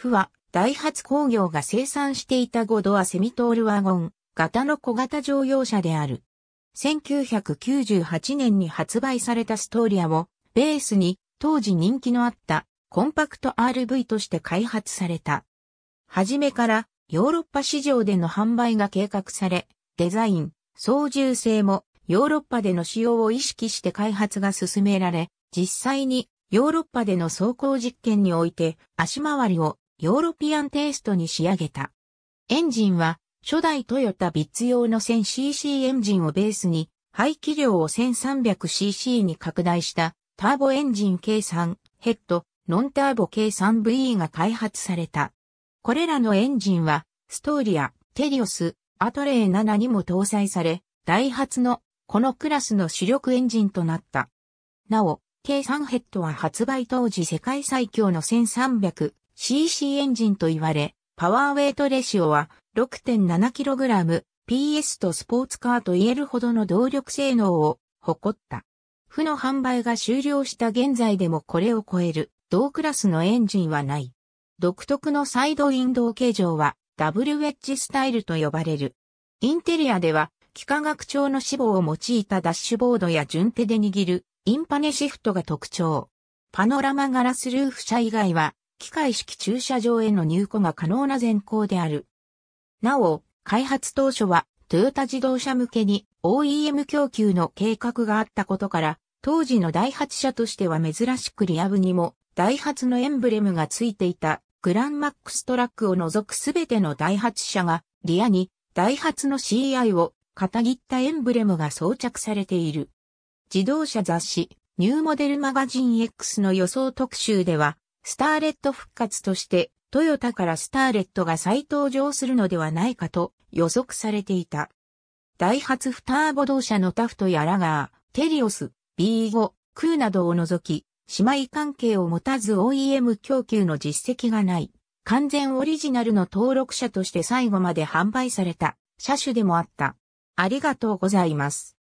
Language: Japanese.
府は、ダイハツ工業が生産していた5ドアセミトールワゴン、型の小型乗用車である。1998年に発売されたストーリアをベースに当時人気のあったコンパクト RV として開発された。はじめからヨーロッパ市場での販売が計画され、デザイン、操縦性もヨーロッパでの使用を意識して開発が進められ、実際にヨーロッパでの走行実験において足回りをヨーロピアンテイストに仕上げた。エンジンは初代トヨタビッツ用の 1000cc エンジンをベースに排気量を 1300cc に拡大したターボエンジン計算ヘッドノンターボ計 3VE が開発された。これらのエンジンはストーリア、テリオス、アトレー7にも搭載され、ダイハツのこのクラスの主力エンジンとなった。なお、計3ヘッドは発売当時世界最強の1300 CC エンジンと言われ、パワーウェイトレシオは 6.7kg、PS とスポーツカーと言えるほどの動力性能を誇った。負の販売が終了した現在でもこれを超える同クラスのエンジンはない。独特のサイドウィンドウ形状はダブルウェッジスタイルと呼ばれる。インテリアでは幾何学調の脂肪を用いたダッシュボードや順手で握るインパネシフトが特徴。パノラマガラスルーフ車以外は機械式駐車場への入庫が可能な前行である。なお、開発当初はトヨタ自動車向けに OEM 供給の計画があったことから、当時のダイハツ車としては珍しくリアブにも、ダイハツのエンブレムがついていたグランマックストラックを除くすべてのダイハツ車が、リアにダイハツの CI を片切ったエンブレムが装着されている。自動車雑誌、ニューモデルマガジン X の予想特集では、スターレット復活として、トヨタからスターレットが再登場するのではないかと予測されていた。ダイハツフターボ同社のタフトやラガー、テリオス、B5、クーなどを除き、姉妹関係を持たず OEM 供給の実績がない、完全オリジナルの登録者として最後まで販売された車種でもあった。ありがとうございます。